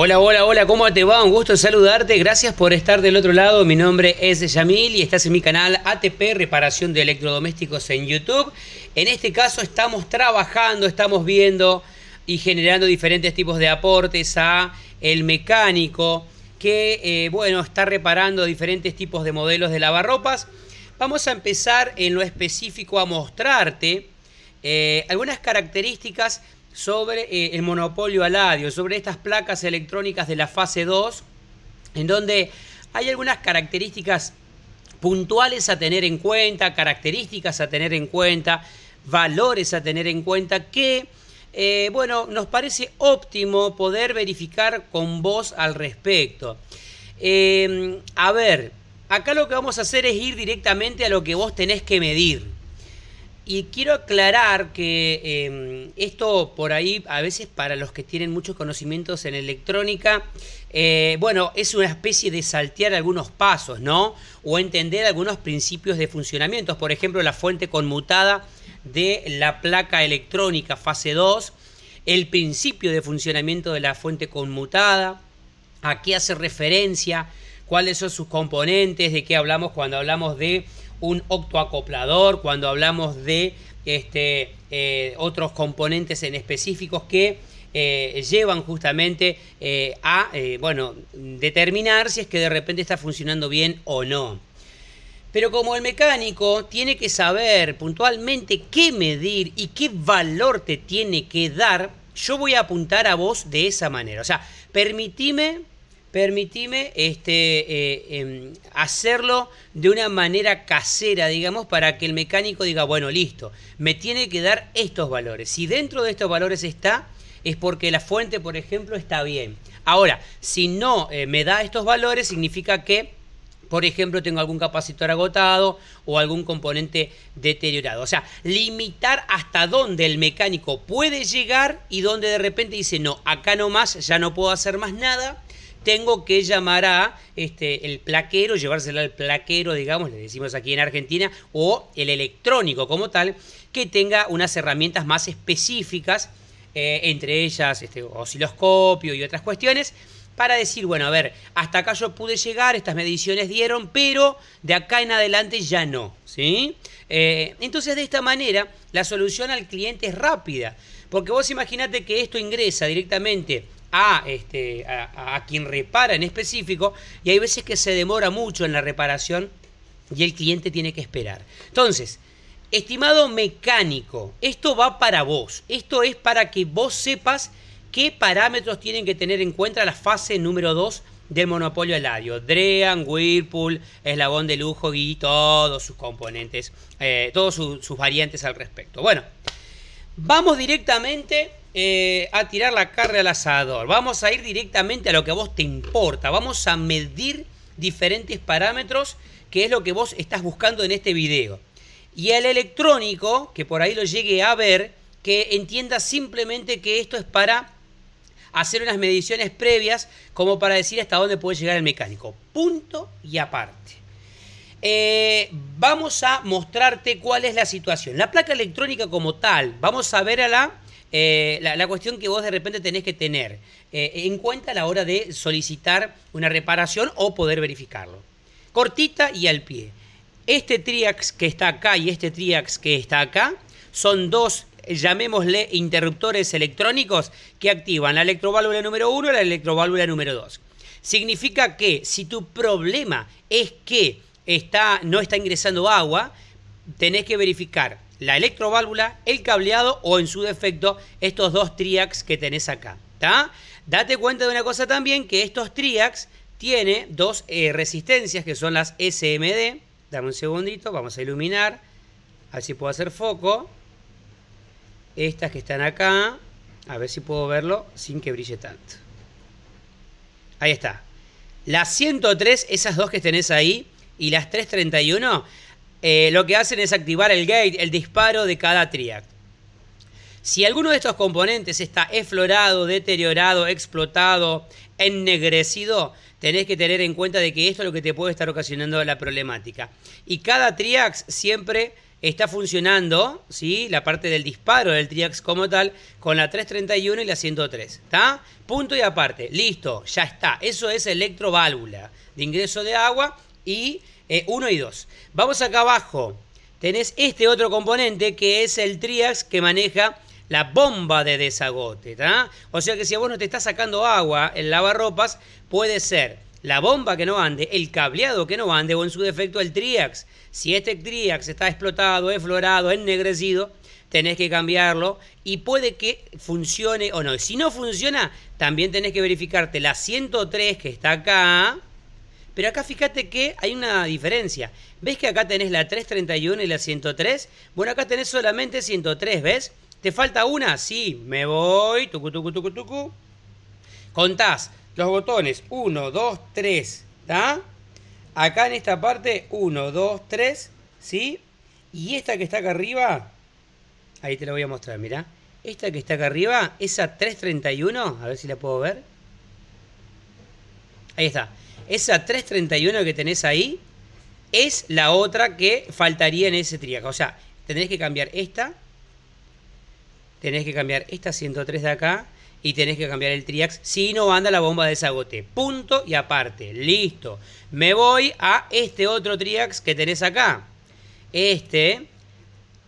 Hola, hola, hola, ¿cómo te va? Un gusto saludarte, gracias por estar del otro lado. Mi nombre es Yamil y estás en mi canal ATP Reparación de Electrodomésticos en YouTube. En este caso estamos trabajando, estamos viendo y generando diferentes tipos de aportes a el mecánico que, eh, bueno, está reparando diferentes tipos de modelos de lavarropas. Vamos a empezar en lo específico a mostrarte eh, algunas características sobre eh, el monopolio aladio, sobre estas placas electrónicas de la fase 2, en donde hay algunas características puntuales a tener en cuenta, características a tener en cuenta, valores a tener en cuenta que... Eh, bueno, nos parece óptimo poder verificar con vos al respecto. Eh, a ver, acá lo que vamos a hacer es ir directamente a lo que vos tenés que medir. Y quiero aclarar que em, esto por ahí, a veces para los que tienen muchos conocimientos en electrónica, eh, bueno, es una especie de saltear algunos pasos, ¿no? O entender algunos principios de funcionamiento. Por ejemplo, la fuente conmutada de la placa electrónica fase 2, el principio de funcionamiento de la fuente conmutada, a qué hace referencia, cuáles son sus componentes, de qué hablamos cuando hablamos de un octoacoplador, cuando hablamos de este, eh, otros componentes en específicos que eh, llevan justamente eh, a bueno, determinar si es que de repente está funcionando bien o no. Pero como el mecánico tiene que saber puntualmente qué medir y qué valor te tiene que dar, yo voy a apuntar a vos de esa manera. O sea, permitime permitime este, eh, em, hacerlo de una manera casera, digamos, para que el mecánico diga, bueno, listo, me tiene que dar estos valores. Si dentro de estos valores está, es porque la fuente, por ejemplo, está bien. Ahora, si no eh, me da estos valores, significa que por ejemplo, tengo algún capacitor agotado o algún componente deteriorado. O sea, limitar hasta dónde el mecánico puede llegar y donde de repente dice, no, acá no más, ya no puedo hacer más nada tengo que llamar a este, el plaquero, llevársela al plaquero, digamos, le decimos aquí en Argentina, o el electrónico como tal, que tenga unas herramientas más específicas, eh, entre ellas este, osciloscopio y otras cuestiones para decir, bueno, a ver, hasta acá yo pude llegar, estas mediciones dieron, pero de acá en adelante ya no, ¿sí? Eh, entonces de esta manera la solución al cliente es rápida, porque vos imaginate que esto ingresa directamente a, este, a, quien repara en específico y hay veces que se demora mucho en la reparación y el cliente tiene que esperar. Entonces, estimado mecánico, esto va para vos. Esto es para que vos sepas qué parámetros tienen que tener en cuenta la fase número 2 del monopolio alario. Drean, Whirlpool, Eslabón de Lujo y todos sus componentes, eh, todos sus variantes al respecto. Bueno, vamos directamente eh, a tirar la carne al asador. Vamos a ir directamente a lo que a vos te importa. Vamos a medir diferentes parámetros que es lo que vos estás buscando en este video. Y el electrónico, que por ahí lo llegue a ver, que entienda simplemente que esto es para hacer unas mediciones previas como para decir hasta dónde puede llegar el mecánico. Punto y aparte. Eh, vamos a mostrarte cuál es la situación. La placa electrónica como tal, vamos a ver a la eh, la, cuestión que vos de repente tenés que tener eh, en cuenta a la hora de solicitar una reparación o poder verificarlo. Cortita y al pie. Este triax que está acá y este triax que está acá son dos eh, llamémosle interruptores electrónicos que activan la electroválvula número 1 y la electroválvula número 2. Significa que si tu problema es que está, no está ingresando agua, tenés que verificar la electroválvula, el cableado o en su defecto estos dos triax que tenés acá. ¿tá? Date cuenta de una cosa también, que estos triax tiene dos eh, resistencias que son las SMD. Dame un segundito, vamos a iluminar, a ver si puedo hacer foco. Estas que están acá, a ver si puedo verlo sin que brille tanto. Ahí está. Las 103, esas dos que tenés ahí, y las 331 eh, lo que hacen es activar el gate, el disparo de cada triac. Si alguno de estos componentes está eflorado, deteriorado, explotado, ennegrecido, tenés que tener en cuenta de que esto es lo que te puede estar ocasionando la problemática. Y cada triax siempre está funcionando, ¿sí? La parte del disparo del triax como tal, con la 331 y la 103, ¿está? Punto y aparte, listo, ya está. Eso es electroválvula de ingreso de agua y eh, uno y 2. Vamos acá abajo. Tenés este otro componente que es el triax que maneja la bomba de desagote. O sea que si a vos no te está sacando agua el lavarropas, puede ser la bomba que no ande, el cableado que no ande o en su defecto el triax. Si este triax está explotado, eflorado, ennegrecido, tenés que cambiarlo y puede que funcione o no. Si no funciona, también tenés que verificarte la 103 que está acá pero acá fíjate que hay una diferencia. ¿Ves que acá tenés la 331 y la 103? Bueno, acá tenés solamente 103, ¿ves? ¿Te falta una? Sí, me voy. Tucu, Contás los botones 1, 2, 3, ¿Está? Acá en esta parte 1, 2, 3, ¿sí? Y esta que está acá arriba, ahí te la voy a mostrar, mirá. Esta que está acá arriba, esa 331, a ver si la puedo ver. Ahí está. Esa 331 que tenés ahí es la otra que faltaría en ese triax. O sea, tenés que cambiar esta, tenés que cambiar esta 103 de acá y tenés que cambiar el triax si no anda la bomba de desagote. Punto y aparte. Listo. Me voy a este otro triax que tenés acá. Este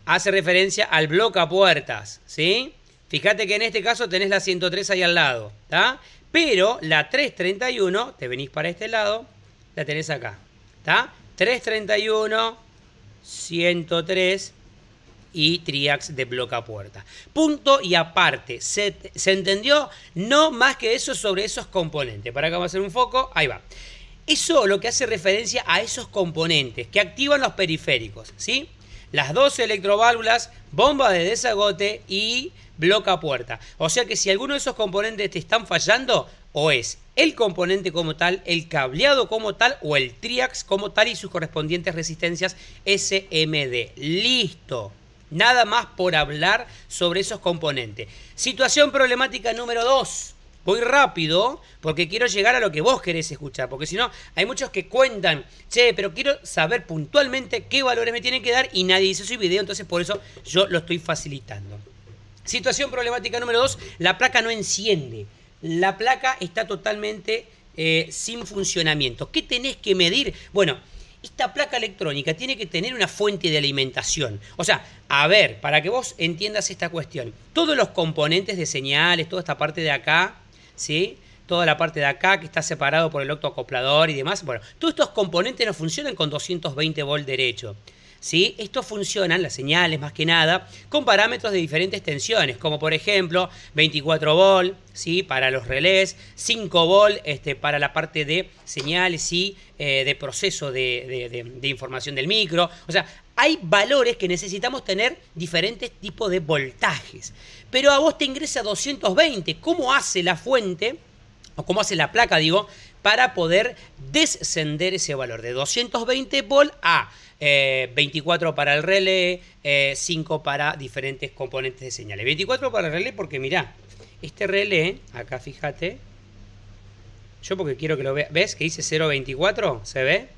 hace referencia al bloque a puertas, ¿sí? Fíjate que en este caso tenés la 103 ahí al lado, ¿está? Pero la 331, te venís para este lado, la tenés acá. ¿Está? 331, 103 y triax de bloca puerta. Punto y aparte. ¿Se, entendió? No más que eso sobre esos componentes. Para acá vamos a hacer un foco. Ahí va. Eso lo que hace referencia a esos componentes que activan los periféricos. ¿Sí? Las dos electroválvulas, bomba de desagote y bloca puerta. O sea que si alguno de esos componentes te están fallando, o es el componente como tal, el cableado como tal o el triax como tal y sus correspondientes resistencias SMD. Listo. Nada más por hablar sobre esos componentes. Situación problemática número 2. Voy rápido porque quiero llegar a lo que vos querés escuchar. Porque si no, hay muchos que cuentan, che, pero quiero saber puntualmente qué valores me tienen que dar y nadie dice su video. Entonces por eso yo lo estoy facilitando. Situación problemática número 2, la placa no enciende. La placa está totalmente eh, sin funcionamiento. ¿Qué tenés que medir? Bueno, esta placa electrónica tiene que tener una fuente de alimentación. O sea, a ver, para que vos entiendas esta cuestión, todos los componentes de señales, toda esta parte de acá, ¿sí? Toda la parte de acá que está separado por el octoacoplador y demás. Bueno, todos estos componentes no funcionan con 220 volt derecho. ¿sí? Estos funcionan, las señales más que nada, con parámetros de diferentes tensiones, como por ejemplo 24 volt ¿sí? para los relés, 5 volt este, para la parte de señales y eh, de proceso de, de información del micro. O sea, hay valores que necesitamos tener diferentes tipos de voltajes. Pero a vos te ingresa 220, ¿cómo hace la fuente? cómo hace la placa, digo, para poder descender ese valor de 220 volt a 24 eh, para el relé, 5 eh, para diferentes componentes de señales. 24 para el relé porque mirá, este relé, acá fíjate, yo porque quiero que lo veas, ¿ves que dice 0.24? ¿Se ve?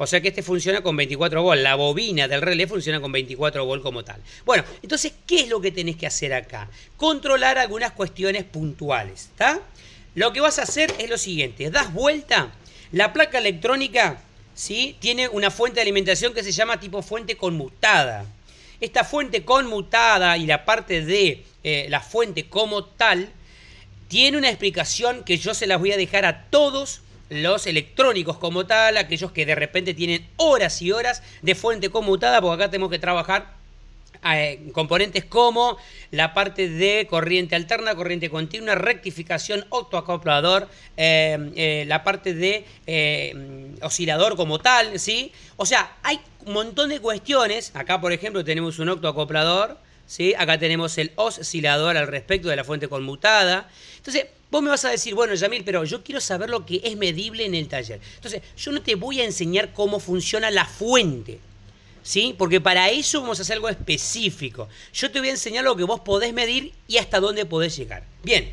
O sea que este funciona con 24 volt. La bobina del relé funciona con 24 volt como tal. Bueno, entonces, ¿qué es lo que tenés que hacer acá? Controlar algunas cuestiones puntuales, ¿está? Lo que vas a hacer es lo siguiente, das vuelta, la placa electrónica ¿sí? tiene una fuente de alimentación que se llama tipo fuente conmutada. Esta fuente conmutada y la parte de eh, la fuente como tal tiene una explicación que yo se las voy a dejar a todos los electrónicos como tal, aquellos que de repente tienen horas y horas de fuente conmutada, porque acá tenemos que trabajar eh, componentes como la parte de corriente alterna, corriente continua, rectificación, octoacoplador, eh, eh, la parte de oscilador como tal, ¿sí? O sea, hay un montón de cuestiones. Acá, por ejemplo, tenemos un octoacoplador, ¿sí? Acá tenemos el oscilador al respecto de la fuente conmutada. Entonces, Vos me vas a decir, bueno, Yamil, pero yo quiero saber lo que es medible en el taller. Entonces, yo no te voy a enseñar cómo funciona la fuente. ¿sí? Porque para eso vamos a hacer algo específico. Yo te voy a enseñar lo que vos podés medir y hasta dónde podés llegar. Bien,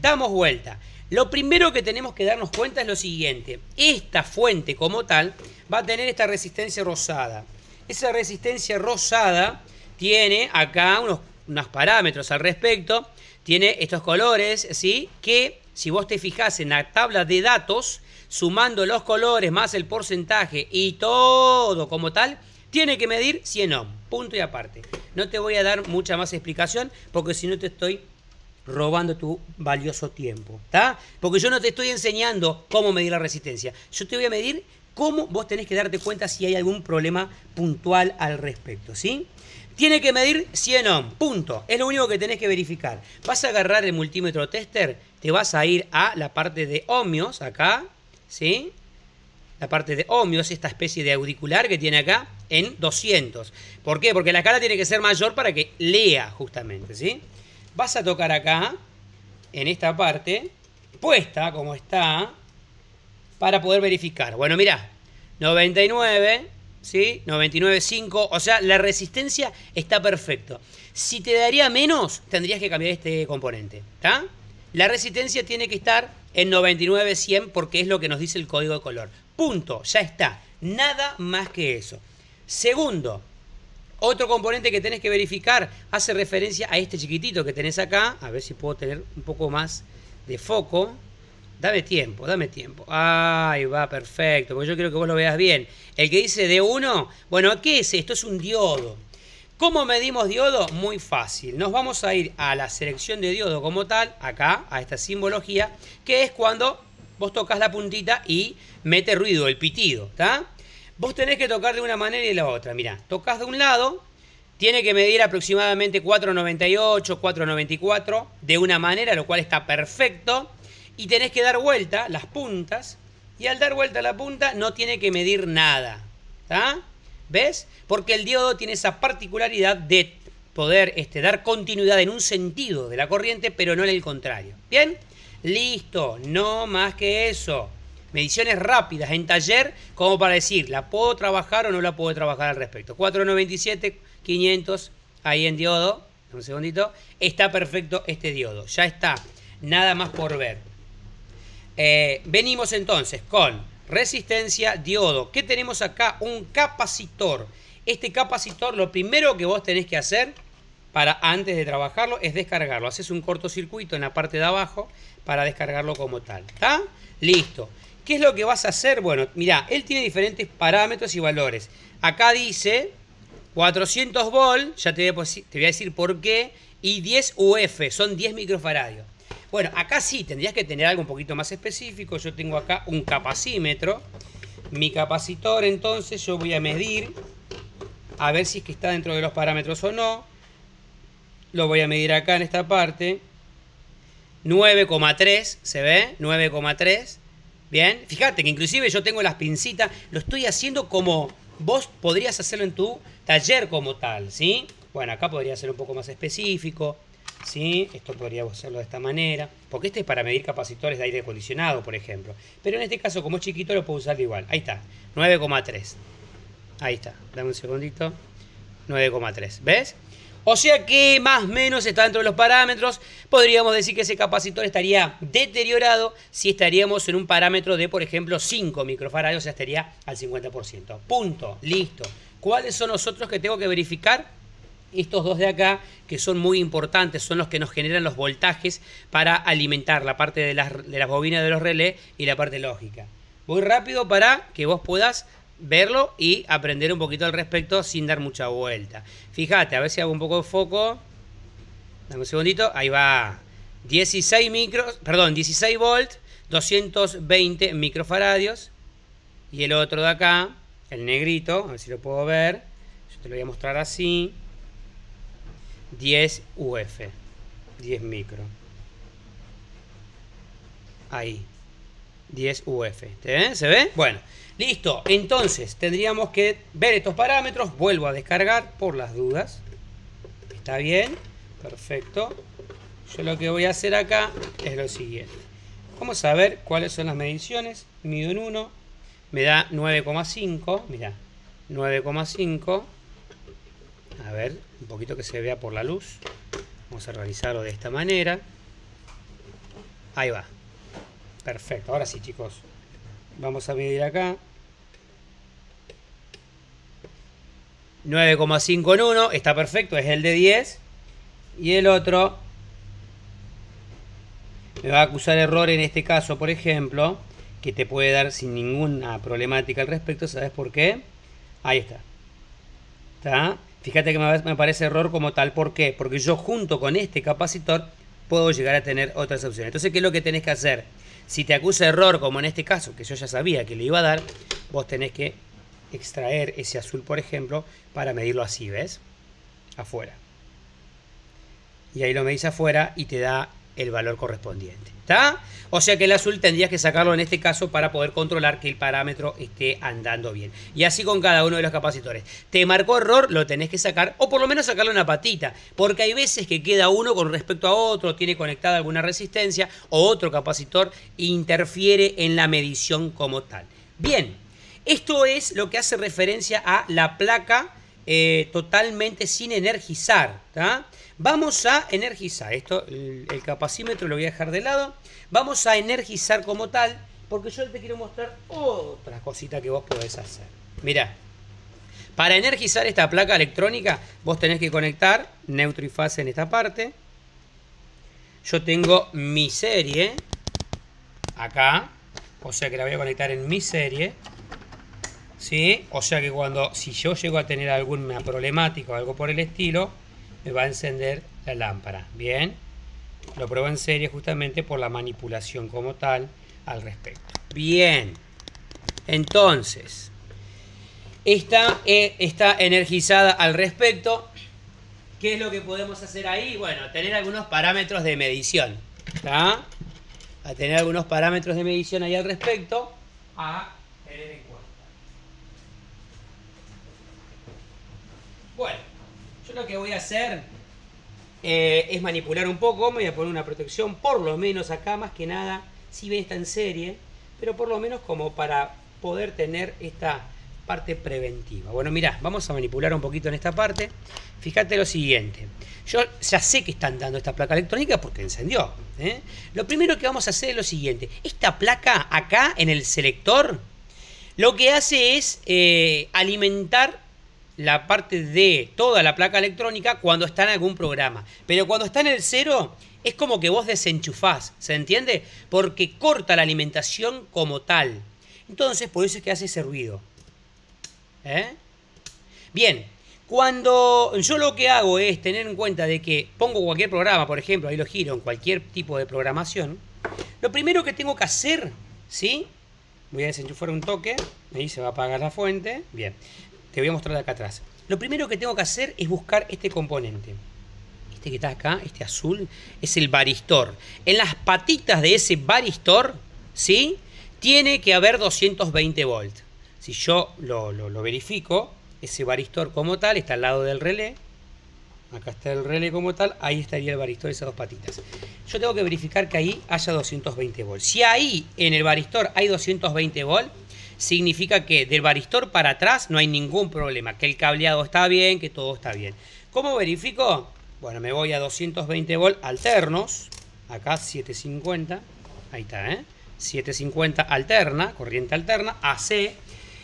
damos vuelta. Lo primero que tenemos que darnos cuenta es lo siguiente. Esta fuente como tal va a tener esta resistencia rosada. Esa resistencia rosada tiene acá unos, parámetros al respecto. Tiene estos colores, ¿sí? Que si vos te fijas en la tabla de datos, sumando los colores más el porcentaje y todo como tal, tiene que medir 100 ohm, punto y aparte. No te voy a dar mucha más explicación porque si no te estoy robando tu valioso tiempo, ¿está? Porque yo no te estoy enseñando cómo medir la resistencia. Yo te voy a medir cómo vos tenés que darte cuenta si hay algún problema puntual al respecto, ¿sí? Tiene que medir 100 ohm, punto. Es lo único que tenés que verificar. Vas a agarrar el multímetro tester, te vas a ir a la parte de ohmios acá, ¿sí? la parte de ohmios, esta especie de auricular que tiene acá, en 200. ¿Por qué? Porque la escala tiene que ser mayor para que lea justamente, ¿sí? Vas a tocar acá, en esta parte, puesta como está, para poder verificar. Bueno, mirá, 99, ¿sí? 99.5, o sea, la resistencia está perfecta. Si te daría menos, tendrías que cambiar este componente, La resistencia tiene que estar en 99.100 porque es lo que nos dice el código de color. Punto, ya está. Nada más que eso. Segundo, otro componente que tenés que verificar hace referencia a este chiquitito que tenés acá. A ver si puedo tener un poco más de foco. Dame tiempo, dame tiempo. Ahí va, perfecto, porque yo quiero que vos lo veas bien. El que dice D1, bueno, ¿qué es esto? Es un diodo. ¿Cómo medimos diodo? Muy fácil. Nos vamos a ir a la selección de diodo como tal, acá, a esta simbología, que es cuando vos tocas la puntita y mete ruido, el pitido, ¿está? Vos tenés que tocar de una manera y de la otra. Mirá, tocas de un lado, tiene que medir aproximadamente 4,98, 4,94 de una manera, lo cual está perfecto. Y tenés que dar vuelta las puntas. Y al dar vuelta la punta no tiene que medir nada. ¿Está? ¿Ves? Porque el diodo tiene esa particularidad de poder este, dar continuidad en un sentido de la corriente, pero no en el contrario. ¿Bien? Listo, no más que eso mediciones rápidas en taller, como para decir, ¿la puedo trabajar o no la puedo trabajar al respecto? 497, 500, ahí en diodo, un segundito, está perfecto este diodo, ya está, nada más por ver. Eh, venimos entonces con resistencia, diodo. ¿Qué tenemos acá? Un capacitor. Este capacitor, lo primero que vos tenés que hacer para antes de trabajarlo es descargarlo. Haces un cortocircuito en la parte de abajo para descargarlo como tal. ¿Está? Listo. ¿Qué es lo que vas a hacer? Bueno, mirá, él tiene diferentes parámetros y valores. Acá dice 400 volts, ya te te voy a decir por qué, y 10 UF, son 10 microfaradios. Bueno, acá sí, tendrías que tener algo un poquito más específico. Yo tengo acá un capacímetro. Mi capacitor, entonces, yo voy a medir a ver si es que está dentro de los parámetros o no. Lo voy a medir acá en esta parte. 9,3, ¿se ve? 9,3. Bien, fíjate que inclusive yo tengo las pincitas, lo estoy haciendo como vos podrías hacerlo en tu taller como tal, ¿sí? Bueno, acá podría ser un poco más específico, ¿sí? Esto podría hacerlo de esta manera, porque este es para medir capacitores de aire acondicionado, por ejemplo. Pero en este caso, como es chiquito, lo puedo usar igual. Ahí está, 9,3. Ahí está, dame un segundito. 9,3, ¿ves? O sea que más o menos está dentro de los parámetros. Podríamos decir que ese capacitor estaría deteriorado si estaríamos en un parámetro de, por ejemplo, 5 microfaradios, o sea, estaría al 50%. Punto, listo. ¿Cuáles son los otros que tengo que verificar? Estos dos de acá, que son muy importantes, son los que nos generan los voltajes para alimentar la parte de las, bobinas de los relés y la parte lógica. Voy rápido para que vos puedas verlo y aprender un poquito al respecto sin dar mucha vuelta. Fíjate, a ver si hago un poco de foco. Dame un segundito, ahí va. 16 micros, perdón, 16 volts, 220 microfaradios. Y el otro de acá, el negrito, a ver si lo puedo ver. Yo te lo voy a mostrar así. 10 UF, 10 micro. Ahí, 10UF. ¿Se ve? Bueno, listo. Entonces, tendríamos que ver estos parámetros. Vuelvo a descargar por las dudas. Está bien. Perfecto. Yo lo que voy a hacer acá es lo siguiente. Vamos a ver cuáles son las mediciones. Mido en 1. Me da 9,5. Mirá. 9,5. A ver, un poquito que se vea por la luz. Vamos a realizarlo de esta manera. Ahí va. Perfecto, ahora sí chicos. Vamos a medir acá. 9,5 en 1, está perfecto, es el de 10. Y el otro me va a acusar error en este caso, por ejemplo, que te puede dar sin ninguna problemática al respecto, ¿sabes por qué? Ahí está. ¿Está? Fíjate que me aparece error como tal, ¿por qué? Porque yo junto con este capacitor puedo llegar a tener otras opciones. Entonces, ¿qué es lo que tenés que hacer? Si te acusa error, como en este caso, que yo ya sabía que le iba a dar, vos tenés que extraer ese azul, por ejemplo, para medirlo así, ¿ves? Afuera. Y ahí lo medís afuera y te da el valor correspondiente. ¿Está? O sea que el azul tendrías que sacarlo en este caso para poder controlar que el parámetro esté andando bien. Y así con cada uno de los capacitores. Te marcó error, lo tenés que sacar o por lo menos sacarle una patita. Porque hay veces que queda uno con respecto a otro, tiene conectada alguna resistencia o otro capacitor interfiere en la medición como tal. Bien, esto es lo que hace referencia a la placa eh, totalmente sin energizar. Vamos a energizar. Esto, el, capacímetro lo voy a dejar de lado. Vamos a energizar como tal. Porque yo te quiero mostrar otra cosita que vos podés hacer. Mirá. Para energizar esta placa electrónica, vos tenés que conectar neutro y fase en esta parte. Yo tengo mi serie acá. O sea que la voy a conectar en mi serie. ¿sí? O sea que cuando, si yo llego a tener algún problema o algo por el estilo, me va a encender la lámpara, ¿bien? Lo pruebo en serie justamente por la manipulación como tal al respecto. Bien, entonces, está, eh, está energizada al respecto. ¿Qué es lo que podemos hacer ahí? Bueno, tener algunos parámetros de medición. ¿está? A tener algunos parámetros de medición ahí al respecto. A lo que voy a hacer eh, es manipular un poco, me voy a poner una protección, por lo menos acá, más que nada, si bien está en serie, pero por lo menos como para poder tener esta parte preventiva. Bueno, mirá, vamos a manipular un poquito en esta parte. Fíjate lo siguiente. Yo ya sé que están dando esta placa electrónica porque encendió. ¿eh? Lo primero que vamos a hacer es lo siguiente. Esta placa acá en el selector lo que hace es eh, alimentar la parte de toda la placa electrónica cuando está en algún programa. Pero cuando está en el cero, es como que vos desenchufás, ¿se entiende? Porque corta la alimentación como tal. Entonces, por eso es que hace ese ruido. ¿Eh? Bien, cuando yo lo que hago es tener en cuenta de que pongo cualquier programa, por ejemplo, ahí lo giro en cualquier tipo de programación, lo primero que tengo que hacer, ¿sí? Voy a desenchufar un toque, ahí se va a apagar la fuente, bien. Te voy a mostrar acá atrás. Lo primero que tengo que hacer es buscar este componente. Este que está acá, este azul, es el baristor. En las patitas de ese baristor, ¿sí? Tiene que haber 220 volts. Si yo lo, verifico, ese baristor como tal está al lado del relé. Acá está el relé como tal, ahí estaría el baristor, esas dos patitas. Yo tengo que verificar que ahí haya 220 volts. Si ahí en el baristor hay 220 volts, significa que del baristor para atrás no hay ningún problema, que el cableado está bien, que todo está bien. ¿Cómo verifico? Bueno, me voy a 220 volt alternos, acá 750, ahí está, ¿eh? 750 alterna, corriente alterna, AC,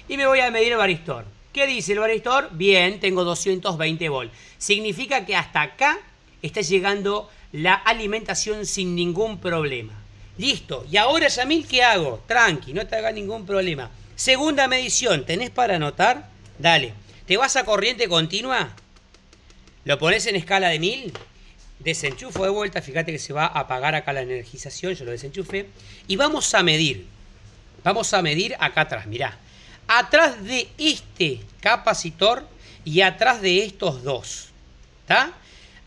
y me voy a medir el baristor. ¿Qué dice el baristor? Bien, tengo 220 volt. Significa que hasta acá está llegando la alimentación sin ningún problema. Listo. Y ahora, Yamil, ¿qué hago? Tranqui, no te haga ningún problema. Segunda medición, ¿tenés para anotar? Dale. ¿Te vas a corriente continua? ¿Lo pones en escala de 1000? Desenchufo de vuelta, fíjate que se va a apagar acá la energización, yo lo desenchufe Y vamos a medir. Vamos a medir acá atrás, mirá. Atrás de este capacitor y atrás de estos dos. ¿Está?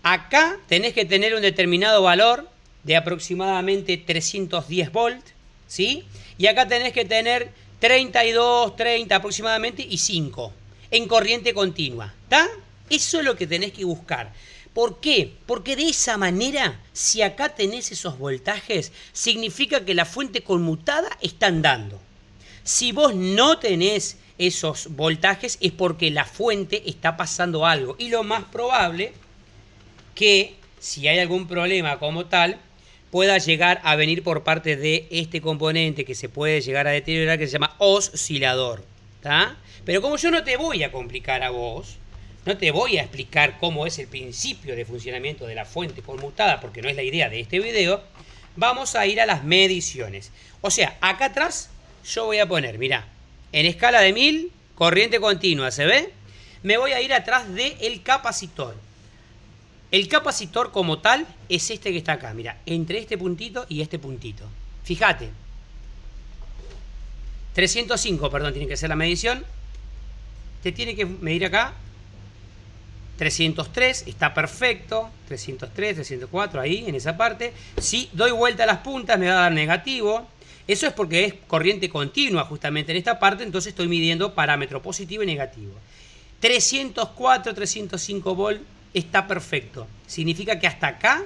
Acá tenés que tener un determinado valor de aproximadamente 310 volts, ¿sí? Y acá tenés que tener 32, 30 aproximadamente y 5 en corriente continua. ¿Está? Eso es lo que tenés que buscar. ¿Por qué? Porque de esa manera, si acá tenés esos voltajes, significa que la fuente conmutada está andando. Si vos no tenés esos voltajes es porque la fuente está pasando algo. Y lo más probable que si hay algún problema como tal, pueda llegar a venir por parte de este componente que se puede llegar a deteriorar, que se llama oscilador. Pero como yo no te voy a complicar a vos, no te voy a explicar cómo es el principio de funcionamiento de la fuente conmutada, porque no es la idea de este video, vamos a ir a las mediciones. O sea, acá atrás yo voy a poner, mirá, en escala de 1000, corriente continua, ¿se ve? Me voy a ir atrás del el capacitor. El capacitor como tal es este que está acá, mira, entre este puntito y este puntito. Fíjate. 305, perdón, tiene que ser la medición. Te tiene que medir acá 303, está perfecto. 303, 304, ahí, en esa parte. Si doy vuelta a las puntas, me va a dar negativo. Eso es porque es corriente continua justamente en esta parte, entonces estoy midiendo parámetro positivo y negativo. 304, 305 volts está perfecto. Significa que hasta acá,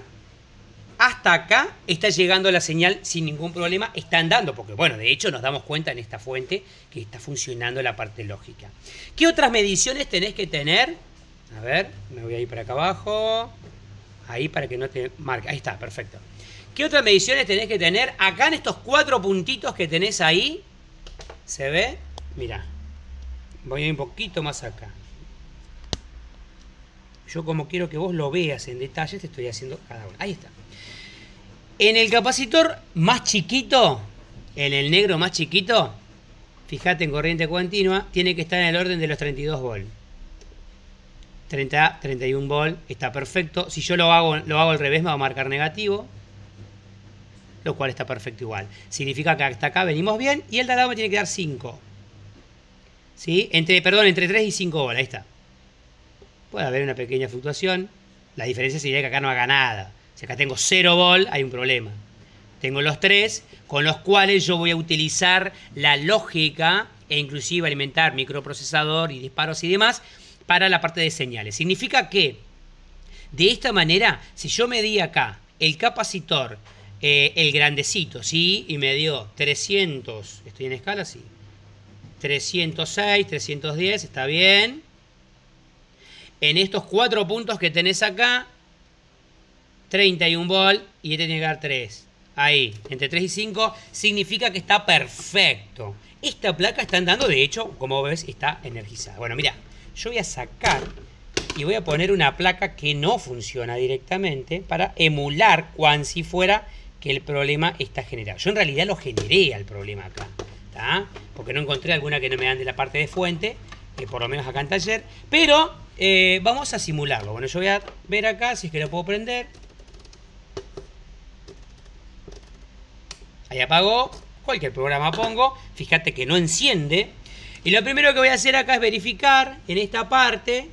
hasta acá está llegando la señal sin ningún problema, está andando, porque bueno, de hecho nos damos cuenta en esta fuente que está funcionando la parte lógica. ¿Qué otras mediciones tenés que tener? A ver, me voy a ir para acá abajo. Ahí para que no te marque. Ahí está, perfecto. ¿Qué otras mediciones tenés que tener? Acá en estos cuatro puntitos que tenés ahí, se ve, mira, voy a ir un poquito más acá. Yo como quiero que vos lo veas en detalle, te estoy haciendo cada uno. Ahí está. En el capacitor más chiquito, en el negro más chiquito, fíjate en corriente continua, tiene que estar en el orden de los 32 volts. 30, 31 volts, está perfecto. Si yo lo hago, lo hago al revés, me va a marcar negativo. Lo cual está perfecto igual. Significa que hasta acá venimos bien y el de me tiene que dar 5. ¿Sí? Entre, perdón, entre 3 y 5 volts, ahí está puede haber una pequeña fluctuación. La diferencia sería que acá no haga nada. Si acá tengo 0 vol, hay un problema. Tengo los tres con los cuales yo voy a utilizar la lógica e inclusive alimentar microprocesador y disparos y demás para la parte de señales. Significa que de esta manera, si yo me di acá el capacitor, eh, el grandecito, ¿sí? Y me dio 300, estoy en escala, sí. 306, 310, está bien en estos cuatro puntos que tenés acá, 31 volt y este tiene que dar 3. Ahí, entre 3 y 5 significa que está perfecto. Esta placa está andando, de hecho, como ves, está energizada. Bueno, mira, yo voy a sacar y voy a poner una placa que no funciona directamente para emular cuan si fuera que el problema está generado. Yo en realidad lo generé al problema acá, ¿Está? porque no encontré alguna que no me ande la parte de fuente, que por lo menos acá en taller, pero eh, vamos a simularlo. Bueno, yo voy a ver acá si es que lo puedo prender. Ahí apagó. Cualquier programa pongo. Fíjate que no enciende. Y lo primero que voy a hacer acá es verificar en esta parte.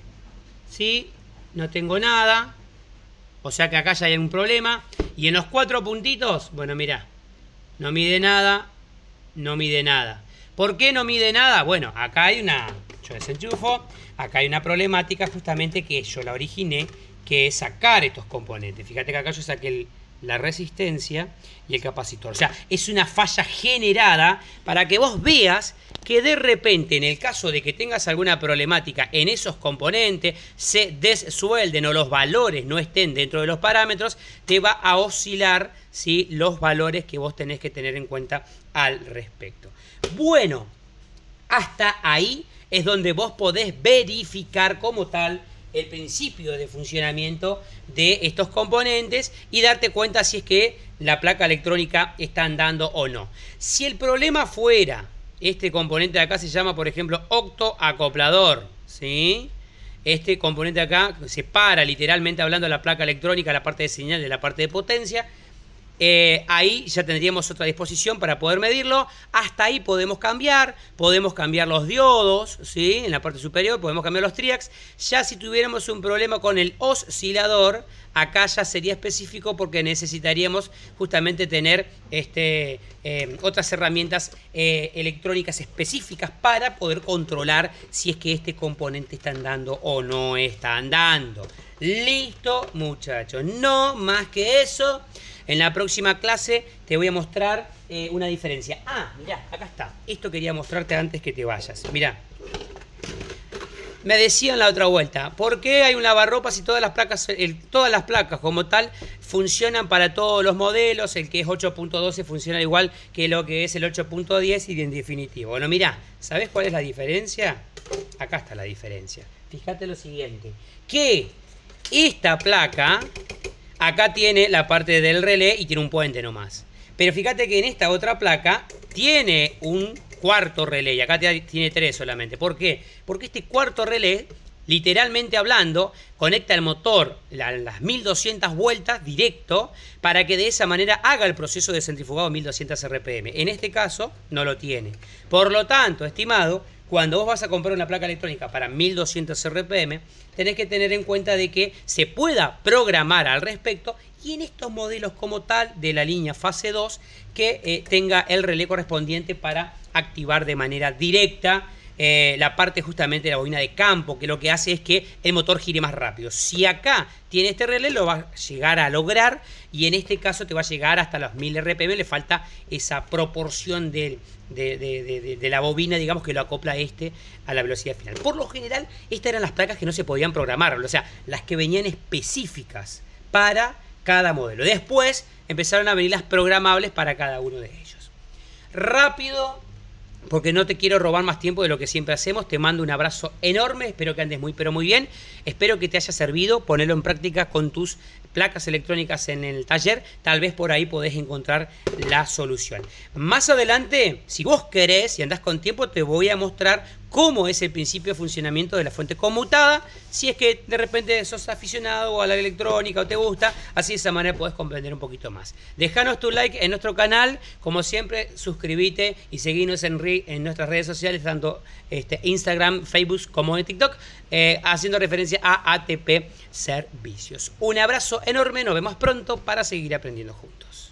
¿Sí? No tengo nada. O sea que acá ya hay un problema. Y en los cuatro puntitos, bueno, mira No mide nada. No mide nada. ¿Por qué no mide nada? Bueno, acá hay una yo desenchufo, acá hay una problemática justamente que yo la originé, que es sacar estos componentes. Fíjate que acá yo saqué la resistencia y el capacitor. O sea, es una falla generada para que vos veas que de repente, en el caso de que tengas alguna problemática en esos componentes, se desuelden o los valores no estén dentro de los parámetros, te va a oscilar si los valores que vos tenés que tener en cuenta al respecto. Bueno, hasta ahí es donde vos podés verificar como tal el principio de funcionamiento de estos componentes y darte cuenta si es que la placa electrónica está andando o no. Si el problema fuera, este componente de acá se llama, por ejemplo, octoacoplador, ¿sí? Este componente de acá separa literalmente hablando la placa electrónica, la parte de señal de la parte de potencia, eh, ahí ya tendríamos otra disposición para poder medirlo. Hasta ahí podemos cambiar, podemos cambiar los diodos, ¿sí? En la parte superior podemos cambiar los triacs. Ya si tuviéramos un problema con el oscilador, acá ya sería específico porque necesitaríamos justamente tener este, eh, otras herramientas eh, electrónicas específicas para poder controlar si es que este componente está andando o no está andando. Listo, muchachos. No más que eso. En la próxima clase te voy a mostrar eh, una diferencia. Ah, mirá, acá está. Esto quería mostrarte antes que te vayas. Mirá. Me decían la otra vuelta, ¿por qué hay un lavarropas y todas las placas, todas las placas como tal funcionan para todos los modelos? El que es 8.12 funciona igual que lo que es el 8.10 y en definitivo. Bueno, mirá, ¿sabes cuál es la diferencia? Acá está la diferencia. Fíjate lo siguiente, que esta placa Acá tiene la parte del relé y tiene un puente nomás. Pero fíjate que en esta otra placa tiene un cuarto relé y acá tiene tres solamente. ¿Por qué? Porque este cuarto relé, literalmente hablando, conecta el motor las 1200 vueltas directo para que de esa manera haga el proceso de centrifugado 1200 RPM. En este caso no lo tiene. Por lo tanto, estimado, cuando vos vas a comprar una placa electrónica para 1200 RPM, tenés que tener en cuenta de que se pueda programar al respecto y en estos modelos como tal de la línea fase 2 que eh, tenga el relé correspondiente para activar de manera directa eh, la parte justamente de la bobina de campo, que lo que hace es que el motor gire más rápido. Si acá tiene este relé, lo va a llegar a lograr y en este caso te va a llegar hasta los 1000 RPM, le falta esa proporción de, de, la bobina, digamos, que lo acopla este a la velocidad final. Por lo general, estas eran las placas que no se podían programar, o sea, las que venían específicas para cada modelo. Después empezaron a venir las programables para cada uno de ellos. Rápido, porque no te quiero robar más tiempo de lo que siempre hacemos. Te mando un abrazo enorme, espero que andes muy pero muy bien. Espero que te haya servido ponerlo en práctica con tus placas electrónicas en el taller, tal vez por ahí podés encontrar la solución. Más adelante, si vos querés y andás con tiempo, te voy a mostrar cómo es el principio de funcionamiento de la fuente conmutada, si es que de repente sos aficionado a la electrónica o te gusta, así de esa manera podés comprender un poquito más. Dejanos tu like en nuestro canal, como siempre, suscríbete y seguinos en, en nuestras redes sociales, tanto este, Instagram, Facebook como en TikTok. Eh, haciendo referencia a ATP Servicios. Un abrazo enorme, nos vemos pronto para seguir aprendiendo juntos.